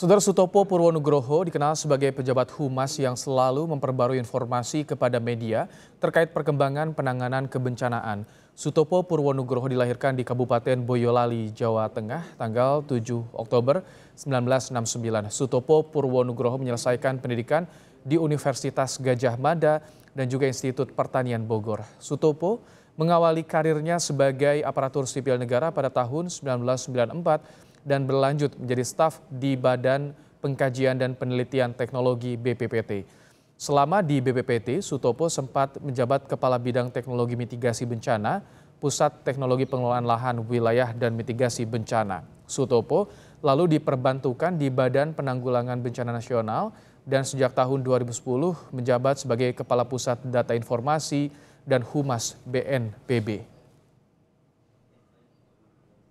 Saudara Sutopo Purwonugroho dikenal sebagai pejabat humas yang selalu memperbarui informasi kepada media terkait perkembangan penanganan kebencanaan. Sutopo Purwonugroho dilahirkan di Kabupaten Boyolali, Jawa Tengah, tanggal 7 Oktober 1969. Sutopo Purwonugroho menyelesaikan pendidikan di Universitas Gajah Mada dan juga Institut Pertanian Bogor. Sutopo mengawali karirnya sebagai aparatur sipil negara pada tahun 1994 dan berlanjut menjadi staf di Badan Pengkajian dan Penelitian Teknologi BPPT. Selama di BPPT, Sutopo sempat menjabat Kepala Bidang Teknologi Mitigasi Bencana, Pusat Teknologi Pengelolaan Lahan Wilayah dan Mitigasi Bencana. Sutopo lalu diperbantukan di Badan Penanggulangan Bencana Nasional dan sejak tahun 2010 menjabat sebagai Kepala Pusat Data Informasi dan Humas BNPB.